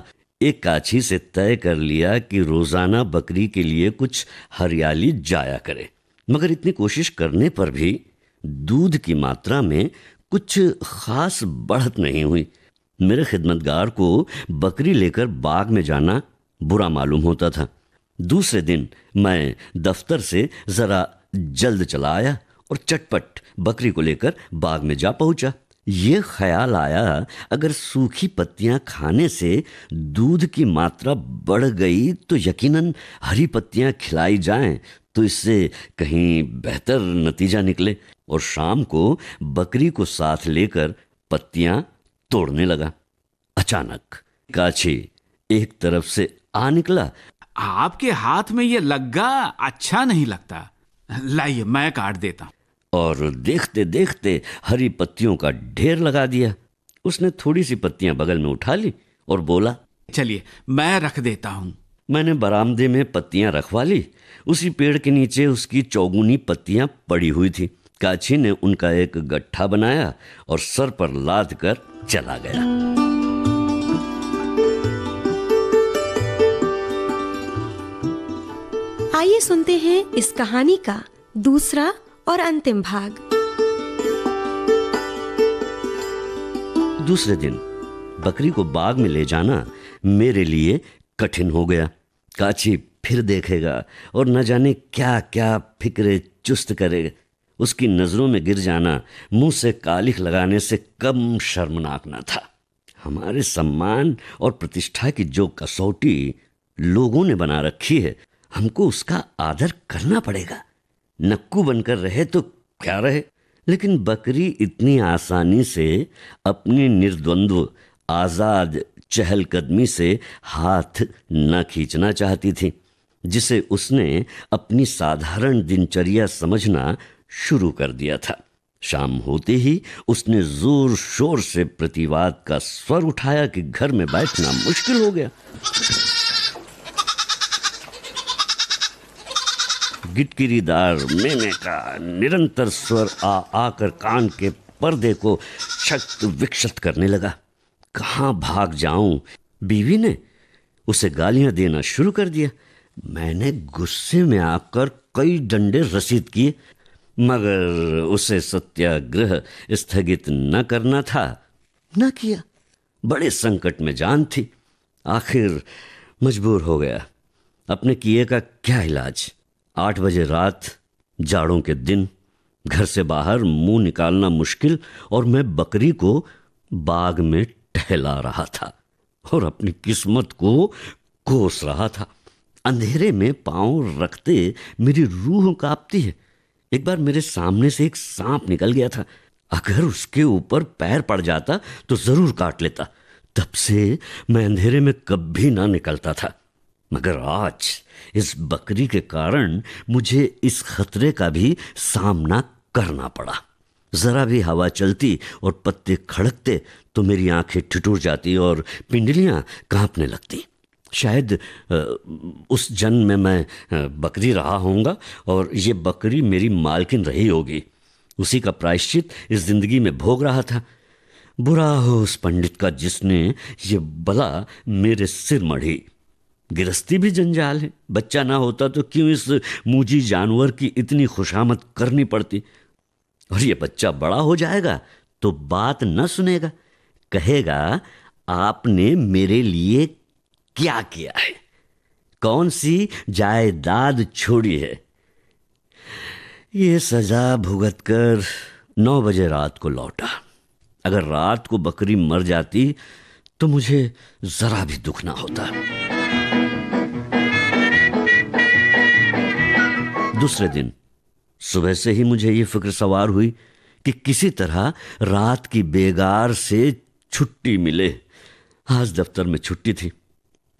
एक काछी से तय कर लिया कि रोजाना बकरी के लिए कुछ हरियाली जाया करे मगर इतनी कोशिश करने पर भी दूध की मात्रा में कुछ खास बढ़त नहीं हुई मेरे खिदमतगार को बकरी लेकर बाग में जाना बुरा मालूम होता था दूसरे दिन मैं दफ्तर से ज़रा जल्द चला आया और चटपट बकरी को लेकर बाग में जा पहुंचा ये ख्याल आया अगर सूखी पत्तियां खाने से दूध की मात्रा बढ़ गई तो यकीनन हरी पत्तियां खिलाई जाएं तो इससे कहीं बेहतर नतीजा निकले और शाम को बकरी को साथ लेकर पत्तियां तोड़ने लगा अचानक काछी एक तरफ से आ निकला आपके हाथ में यह लग्गा अच्छा नहीं लगता लाइए मैं काट देता और देखते देखते हरी पत्तियों का ढेर लगा दिया उसने थोड़ी सी पत्तियां बगल में उठा ली और बोला चलिए मैं रख देता हूं मैंने बरामदे में पत्तियां रखवा ली उसी पेड़ के नीचे उसकी चौगुनी पत्तियां पड़ी हुई थी काछी ने उनका एक गट्ठा बनाया और सर पर लाद कर चला गया आइए सुनते हैं इस कहानी का दूसरा और अंतिम भाग दूसरे दिन बकरी को बाग में ले जाना मेरे लिए कठिन हो गया काची फिर देखेगा और न जाने क्या क्या फिक्रे चुस्त करे उसकी नज़रों में गिर जाना मुंह से कालिख लगाने से कम शर्मनाक न था हमारे सम्मान और प्रतिष्ठा की जो कसौटी लोगों ने बना रखी है हमको उसका आदर करना पड़ेगा नक्कू बनकर रहे तो क्या रहे लेकिन बकरी इतनी आसानी से अपनी निर्द्वंद्व आज़ाद चहलकदमी से हाथ न खींचना चाहती थी जिसे उसने अपनी साधारण दिनचर्या समझना शुरू कर दिया था शाम होते ही उसने जोर शोर से प्रतिवाद का स्वर उठाया कि घर में बैठना मुश्किल हो गया गिटकिरीदार मेने का निरंतर स्वर आ आकर कान के पर्दे को शक्त विक्षत करने लगा कहा भाग जाऊं बीवी ने उसे गालियां देना शुरू कर दिया मैंने गुस्से में आकर कई डंडे रसीद किए मगर उसे सत्याग्रह स्थगित न करना था न किया बड़े संकट में जान थी आखिर मजबूर हो गया अपने किए का क्या इलाज आठ बजे रात जाड़ों के दिन घर से बाहर मुंह निकालना मुश्किल और मैं बकरी को बाग में टहला रहा था और अपनी किस्मत को कोस रहा था अंधेरे में पांव रखते मेरी रूह कांपती है एक बार मेरे सामने से एक सांप निकल गया था अगर उसके ऊपर पैर पड़ जाता तो जरूर काट लेता तब से मैं अंधेरे में कभी ना निकलता था मगर आज इस बकरी के कारण मुझे इस खतरे का भी सामना करना पड़ा ज़रा भी हवा चलती और पत्ते खड़कते तो मेरी आंखें ठिठुर जाती और पिंडलियाँ कांपने लगती शायद उस जन्म में मैं बकरी रहा होऊंगा और ये बकरी मेरी मालकिन रही होगी उसी का प्रायश्चित इस जिंदगी में भोग रहा था बुरा हो उस पंडित का जिसने ये बला मेरे सिर मढ़ी गिरस्ती भी जंजाल है बच्चा ना होता तो क्यों इस मूजी जानवर की इतनी खुशामद करनी पड़ती और ये बच्चा बड़ा हो जाएगा तो बात न सुनेगा कहेगा आपने मेरे लिए क्या किया है कौन सी जायदाद छोड़ी है ये सजा भुगत कर नौ बजे रात को लौटा अगर रात को बकरी मर जाती तो मुझे जरा भी दुख ना होता दूसरे दिन सुबह से ही मुझे ये फिक्र सवार हुई कि किसी तरह रात की बेगार से छुट्टी मिले आज दफ्तर में छुट्टी थी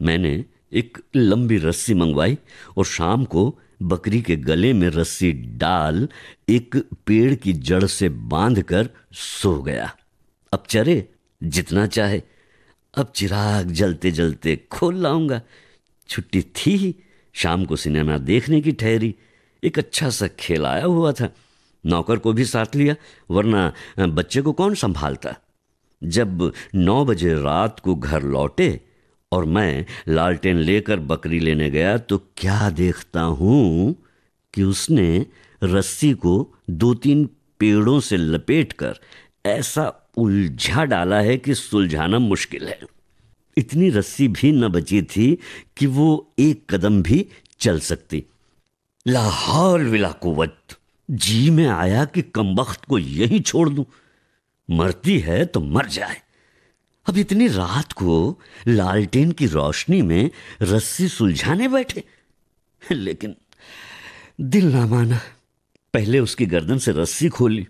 मैंने एक लंबी रस्सी मंगवाई और शाम को बकरी के गले में रस्सी डाल एक पेड़ की जड़ से बांधकर सो गया अब चरे जितना चाहे अब चिराग जलते जलते खोल लाऊंगा छुट्टी थी ही शाम को सिनेमा देखने की ठहरी एक अच्छा सा खेलाया हुआ था नौकर को भी साथ लिया वरना बच्चे को कौन संभालता जब नौ बजे रात को घर लौटे और मैं लालटेन लेकर बकरी लेने गया तो क्या देखता हूँ कि उसने रस्सी को दो तीन पेड़ों से लपेट कर ऐसा उलझा डाला है कि सुलझाना मुश्किल है इतनी रस्सी भी न बची थी कि वो एक कदम भी चल सकती लाहौल विला विलाकुवत जी में आया कि कम वक्त को यही छोड़ दूं मरती है तो मर जाए अब इतनी रात को लालटेन की रोशनी में रस्सी सुलझाने बैठे लेकिन दिल ना माना पहले उसकी गर्दन से रस्सी खोली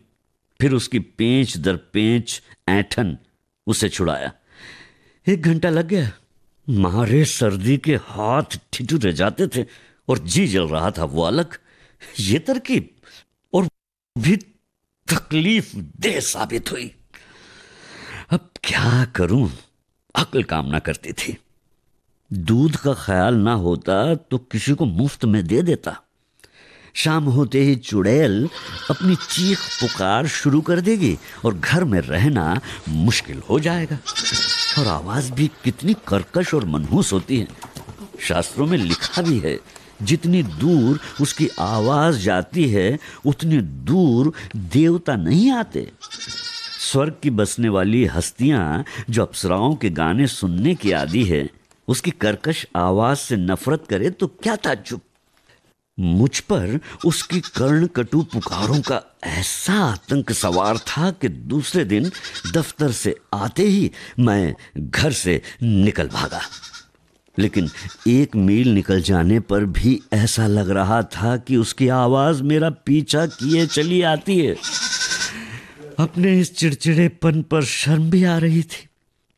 फिर उसकी पेंच दर पेंच ऐठन उसे छुड़ाया एक घंटा लग गया मारे सर्दी के हाथ ठिठुरे जाते थे और जी जल रहा था वो अलग ये तरकीब और भी तकलीफ दे साबित हुई अब क्या करूं अकल काम ना करती थी दूध का ख्याल ना होता तो किसी को मुफ्त में दे देता शाम होते ही चुड़ैल अपनी चीख पुकार शुरू कर देगी और घर में रहना मुश्किल हो जाएगा और आवाज़ भी कितनी कर्कश और मनहूस होती है शास्त्रों में लिखा भी है जितनी दूर उसकी आवाज जाती है उतनी दूर देवता नहीं आते स्वर्ग की बसने वाली हस्तियां जो अप्सराओं के गाने सुनने की आदि है उसकी करकश आवाज से नफरत करे तो क्या था चुप मुझ पर उसकी कर्ण कटु पुकारों का ऐसा आतंक सवार था कि दूसरे दिन दफ्तर से आते ही मैं घर से निकल भागा लेकिन एक मील निकल जाने पर भी ऐसा लग रहा था कि उसकी आवाज़ मेरा पीछा किए चली आती है अपने इस चिड़चिड़ेपन पर शर्म भी आ रही थी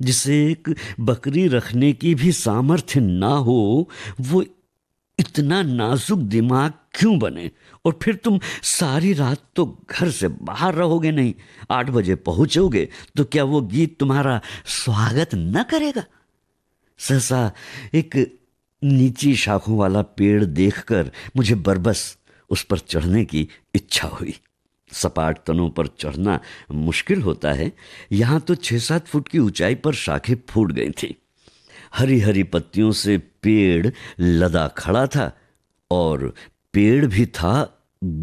जिसे एक बकरी रखने की भी सामर्थ्य ना हो वो इतना नाजुक दिमाग क्यों बने और फिर तुम सारी रात तो घर से बाहर रहोगे नहीं आठ बजे पहुंचोगे तो क्या वो गीत तुम्हारा स्वागत न करेगा सहसा एक नीची शाखों वाला पेड़ देखकर मुझे बरबस उस पर चढ़ने की इच्छा हुई सपाट तनों पर चढ़ना मुश्किल होता है यहाँ तो छः सात फुट की ऊंचाई पर शाखें फूट गई थी हरी हरी पत्तियों से पेड़ लदा खड़ा था और पेड़ भी था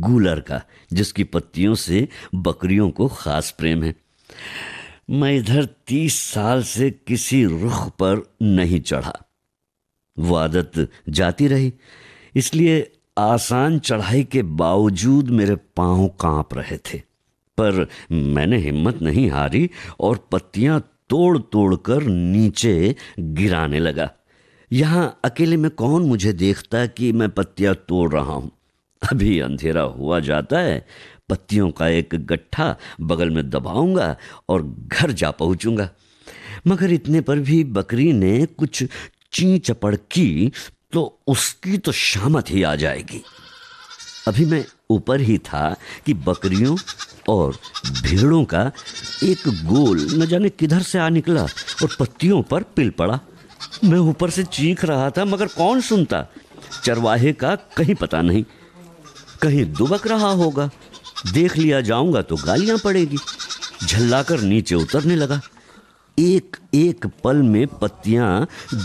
गूलर का जिसकी पत्तियों से बकरियों को खास प्रेम है मैं इधर तीस साल से किसी रुख पर नहीं चढ़ा वो आदत जाती रही इसलिए आसान चढ़ाई के बावजूद मेरे पांव कांप रहे थे पर मैंने हिम्मत नहीं हारी और पत्तियां तोड़ तोड़ कर नीचे गिराने लगा यहां अकेले में कौन मुझे देखता कि मैं पत्तियां तोड़ रहा हूं अभी अंधेरा हुआ जाता है पत्तियों का एक गट्ठा बगल में दबाऊंगा और घर जा पहुंचूंगा मगर इतने पर भी बकरी ने कुछ ची चपड़ की तो उसकी तो शामत ही आ जाएगी अभी मैं ऊपर ही था कि बकरियों और भेड़ों का एक गोल न जाने किधर से आ निकला और पत्तियों पर पिल पड़ा मैं ऊपर से चीख रहा था मगर कौन सुनता चरवाहे का कहीं पता नहीं कहीं दुबक रहा होगा देख लिया जाऊंगा तो गालियां पड़ेगी झल्लाकर नीचे उतरने लगा एक एक पल में पत्तियां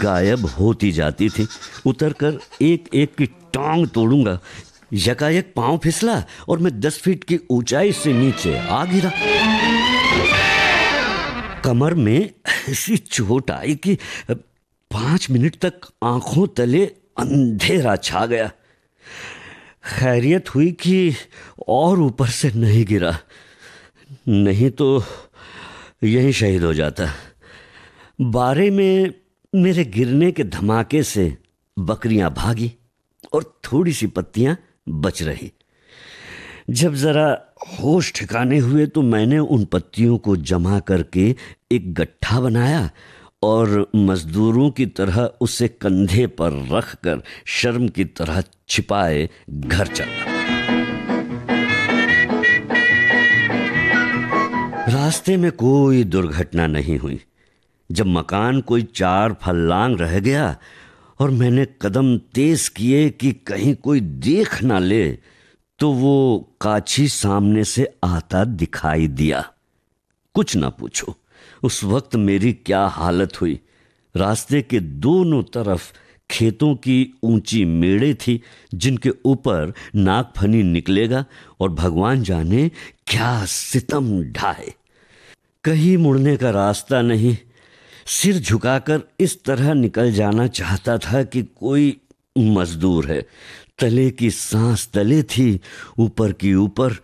गायब होती जाती थी उतरकर एक एक की टांग तोड़ूंगा यकायक पांव फिसला और मैं दस फीट की ऊंचाई से नीचे आ गिरा कमर में ऐसी चोट आई कि पांच मिनट तक आंखों तले अंधेरा छा गया खैरियत हुई कि और ऊपर से नहीं गिरा नहीं तो यही शहीद हो जाता बारे में मेरे गिरने के धमाके से बकरियां भागी और थोड़ी सी पत्तियां बच रही जब ज़रा होश ठिकाने हुए तो मैंने उन पत्तियों को जमा करके एक गट्ठा बनाया और मज़दूरों की तरह उसे कंधे पर रख कर शर्म की तरह छिपाए घर चला रास्ते में कोई दुर्घटना नहीं हुई जब मकान कोई चार फल्लांग रह गया और मैंने कदम तेज किए कि कहीं कोई देख ना ले तो वो काछी सामने से आता दिखाई दिया कुछ ना पूछो उस वक्त मेरी क्या हालत हुई रास्ते के दोनों तरफ खेतों की ऊंची मेड़े थी जिनके ऊपर नागफनी निकलेगा और भगवान जाने क्या सितम ढाए कहीं मुड़ने का रास्ता नहीं सिर झुकाकर इस तरह निकल जाना चाहता था कि कोई मजदूर है तले की सांस तले थी ऊपर की ऊपर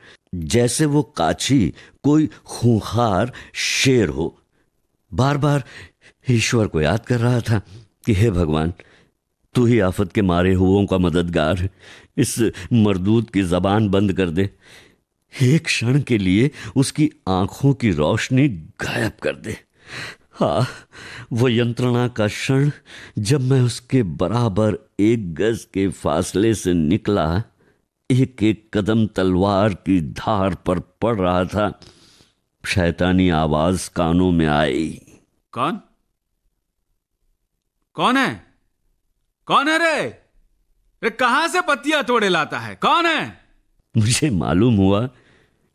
जैसे वो काछी कोई खूंखार शेर हो बार बार ईश्वर को याद कर रहा था कि हे भगवान तू ही आफत के मारे हुओं का मददगार इस मरदूत की जबान बंद कर दे एक क्षण के लिए उसकी आंखों की रोशनी गायब कर दे हाँ वो यंत्रणा का क्षण जब मैं उसके बराबर एक गज के फासले से निकला एक एक कदम तलवार की धार पर पड़ रहा था शैतानी आवाज कानों में आई कौन कौन है कौन है रे रे कहां से पत्तियां तोड़े लाता है कौन है मुझे मालूम हुआ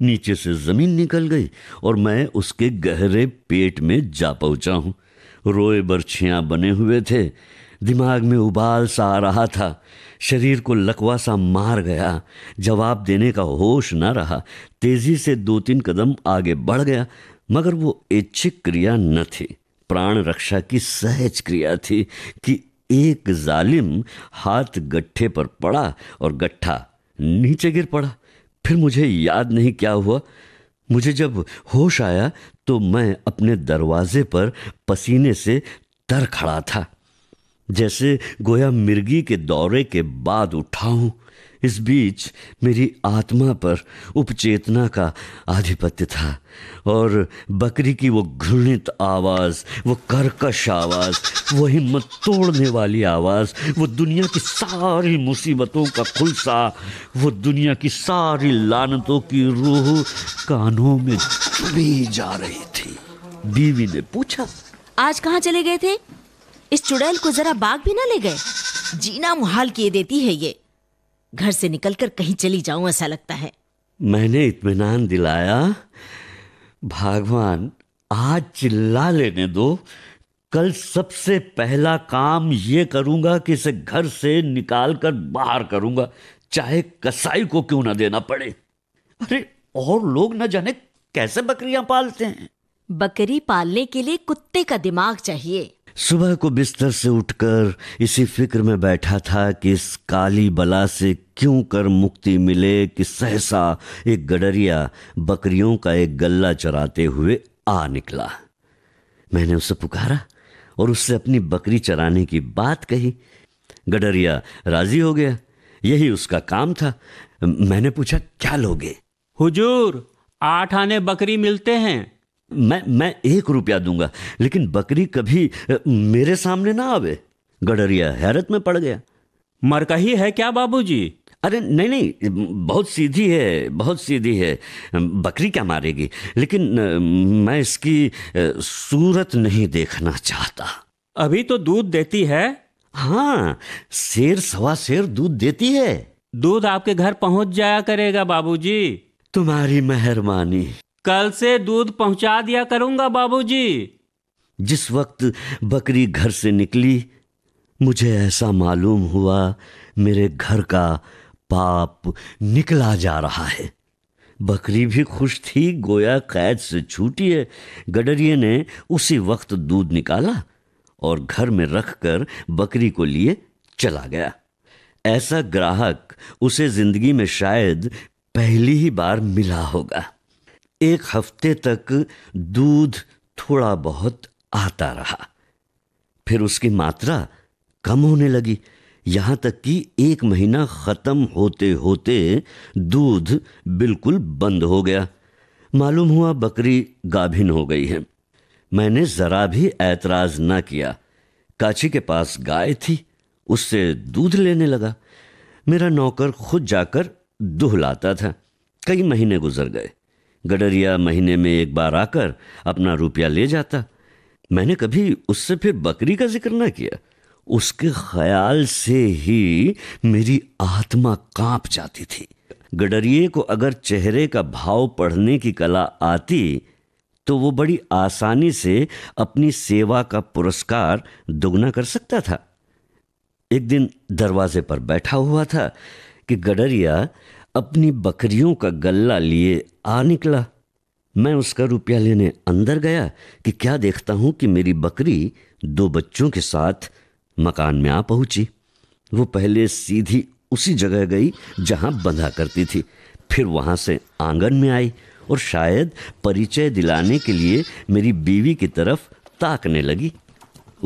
नीचे से जमीन निकल गई और मैं उसके गहरे पेट में जा पहुंचा हूं रोए बरछिया बने हुए थे दिमाग में उबाल सा आ रहा था शरीर को लकवा सा मार गया जवाब देने का होश न रहा तेजी से दो तीन कदम आगे बढ़ गया मगर वो इच्छिक क्रिया न थी प्राण रक्षा की सहज क्रिया थी कि एक जालिम हाथ गट्ठे पर पड़ा और गट्ठा नीचे गिर पड़ा फिर मुझे याद नहीं क्या हुआ मुझे जब होश आया तो मैं अपने दरवाजे पर पसीने से तर खड़ा था जैसे गोया मिर्गी के दौरे के बाद उठाऊं इस बीच मेरी आत्मा पर उपचेतना का आधिपत्य था और बकरी की वो घृणित आवाज़ वो कर्कश आवाज़ वो हिम्मत तोड़ने वाली आवाज़ वो दुनिया की सारी मुसीबतों का खुलसा वो दुनिया की सारी लानतों की रूह कानों में चुभी जा रही थी बीवी ने पूछा आज कहाँ चले गए थे इस चुड़ैल को जरा बाग भी ना ले गए जीना मुहाल किए देती है ये घर से निकलकर कहीं चली जाऊं ऐसा लगता है मैंने इत्मीनान दिलाया भगवान आज चिल्ला लेने दो कल सबसे पहला काम ये करूंगा कि इसे घर से निकाल कर बाहर करूंगा चाहे कसाई को क्यों ना देना पड़े अरे और लोग ना जाने कैसे बकरियां पालते हैं बकरी पालने के लिए कुत्ते का दिमाग चाहिए सुबह को बिस्तर से उठकर इसी फिक्र में बैठा था कि इस काली बला से क्यों कर मुक्ति मिले कि सहसा एक गडरिया बकरियों का एक गल्ला चराते हुए आ निकला मैंने उसे पुकारा और उससे अपनी बकरी चराने की बात कही गडरिया राजी हो गया यही उसका काम था मैंने पूछा क्या लोगे हुजूर आठ आने बकरी मिलते हैं मैं मैं एक रुपया दूंगा लेकिन बकरी कभी मेरे सामने ना आवे गडरिया हैरत में पड़ गया मरका ही है क्या बाबूजी अरे नहीं नहीं बहुत सीधी है बहुत सीधी है बकरी क्या मारेगी लेकिन मैं इसकी सूरत नहीं देखना चाहता अभी तो दूध देती है हाँ शेर सवा शेर दूध देती है दूध आपके घर पहुंच जाया करेगा बाबूजी तुम्हारी मेहरबानी कल से दूध पहुंचा दिया करूंगा बाबूजी। जिस वक्त बकरी घर से निकली मुझे ऐसा मालूम हुआ मेरे घर का पाप निकला जा रहा है बकरी भी खुश थी गोया कैद से छूटी है गडरिए ने उसी वक्त दूध निकाला और घर में रखकर बकरी को लिए चला गया ऐसा ग्राहक उसे जिंदगी में शायद पहली ही बार मिला होगा एक हफ्ते तक दूध थोड़ा बहुत आता रहा फिर उसकी मात्रा कम होने लगी यहाँ तक कि एक महीना ख़त्म होते होते दूध बिल्कुल बंद हो गया मालूम हुआ बकरी गाभिन हो गई है मैंने ज़रा भी ऐतराज़ न किया काची के पास गाय थी उससे दूध लेने लगा मेरा नौकर खुद जाकर दुह लाता था कई महीने गुजर गए गडरिया महीने में एक बार आकर अपना रुपया ले जाता मैंने कभी उससे फिर बकरी का जिक्र ना किया उसके ख्याल से ही मेरी आत्मा कांप जाती थी गडरिए को अगर चेहरे का भाव पढ़ने की कला आती तो वो बड़ी आसानी से अपनी सेवा का पुरस्कार दुगना कर सकता था एक दिन दरवाजे पर बैठा हुआ था कि गडरिया अपनी बकरियों का गल्ला लिए आ निकला मैं उसका रुपया लेने अंदर गया कि क्या देखता हूँ कि मेरी बकरी दो बच्चों के साथ मकान में आ पहुँची वो पहले सीधी उसी जगह गई जहाँ बंधा करती थी फिर वहाँ से आंगन में आई और शायद परिचय दिलाने के लिए मेरी बीवी की तरफ ताकने लगी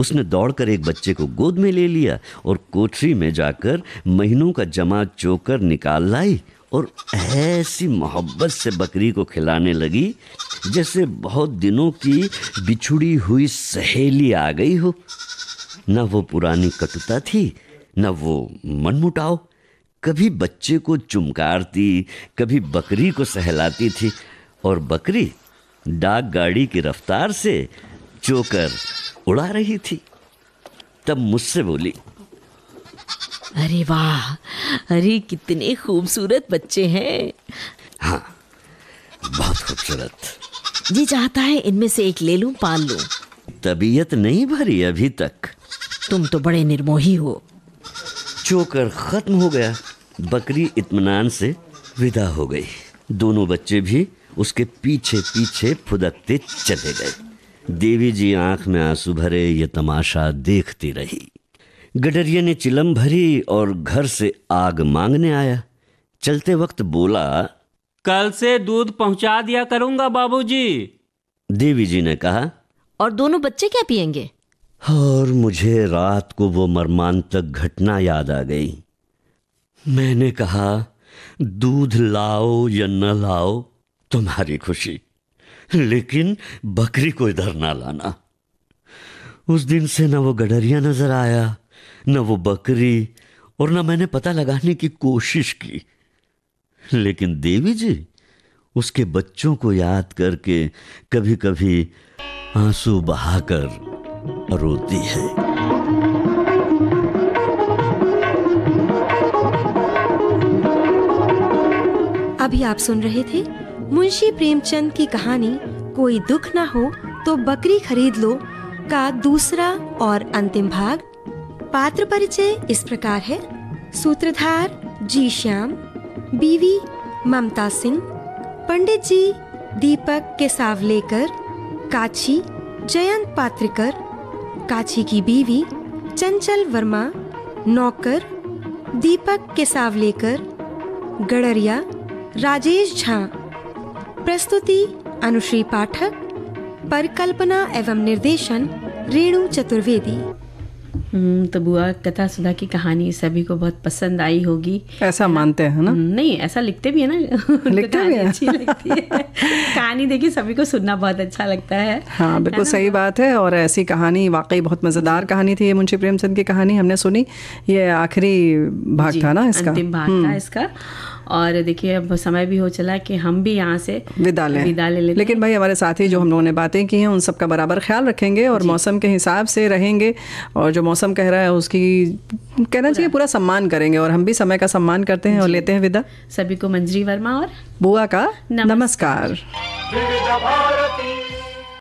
उसने दौड़कर एक बच्चे को गोद में ले लिया और कोठरी में जाकर महीनों का जमा चोकर निकाल लाई और ऐसी मोहब्बत से बकरी को खिलाने लगी जैसे बहुत दिनों की बिछुड़ी हुई सहेली आ गई हो न वो पुरानी कटुता थी न वो मनमुटाव कभी बच्चे को चुमकारती कभी बकरी को सहलाती थी और बकरी डाक गाड़ी की रफ्तार से चोकर उड़ा रही थी तब मुझसे बोली अरे वाह अरे कितने खूबसूरत बच्चे हैं हाँ बहुत खूबसूरत जी चाहता है इनमें से एक ले लूं पाल लूं तबीयत नहीं भरी अभी तक तुम तो बड़े निर्मोही हो चोकर खत्म हो गया बकरी इत्मीनान से विदा हो गई दोनों बच्चे भी उसके पीछे पीछे फुदकते चले गए देवी जी आंख में आंसू भरे ये तमाशा देखती रही गडरिया ने चिलम भरी और घर से आग मांगने आया चलते वक्त बोला कल से दूध पहुंचा दिया करूंगा बाबूजी। देवी जी ने कहा और दोनों बच्चे क्या पियेंगे और मुझे रात को वो मर्मांतक घटना याद आ गई मैंने कहा दूध लाओ या न लाओ तुम्हारी खुशी लेकिन बकरी को इधर ना लाना उस दिन से ना वो गडरिया नजर आया न वो बकरी और न मैंने पता लगाने की कोशिश की लेकिन देवी जी उसके बच्चों को याद करके कभी कभी आंसू बहाकर रोती है अभी आप सुन रहे थे मुंशी प्रेमचंद की कहानी कोई दुख ना हो तो बकरी खरीद लो का दूसरा और अंतिम भाग पात्र परिचय इस प्रकार है सूत्रधार जी श्याम बीवी ममता सिंह पंडित जी दीपक केसावलेकर काछी जयंत पात्रिकर काछी की बीवी चंचल वर्मा नौकर दीपक केसावलेकर गडरिया राजेश झा प्रस्तुति अनुश्री पाठक परिकल्पना एवं निर्देशन रेणु चतुर्वेदी हम्म, तो बुआ कथा सुधा की कहानी सभी को बहुत पसंद आई होगी ऐसा मानते हैं ना हम्म, नहीं ऐसा लिखते भी है ना लिखते भी अच्छी लगती है कहानी देखिए सभी को सुनना बहुत अच्छा लगता है हाँ बिल्कुल सही बात है और ऐसी कहानी वाकई बहुत मज़ेदार कहानी थी ये मुंशी प्रेमचंद की कहानी हमने सुनी ये आखिरी भाग था ना इसका अंतिम भाग था हम्म। इसका और देखिए अब समय भी हो चला है कि हम भी यहाँ से विदा लें विदा ले लेते लेकिन भाई हमारे साथी जो हम लोगों ने बातें की हैं उन सबका बराबर ख्याल रखेंगे और मौसम के हिसाब से रहेंगे और जो मौसम कह रहा है उसकी कहना चाहिए पूरा सम्मान करेंगे और हम भी समय का सम्मान करते हैं और लेते हैं विदा सभी को मंजरी वर्मा और बुआ का नमस्कार, नमस्कार।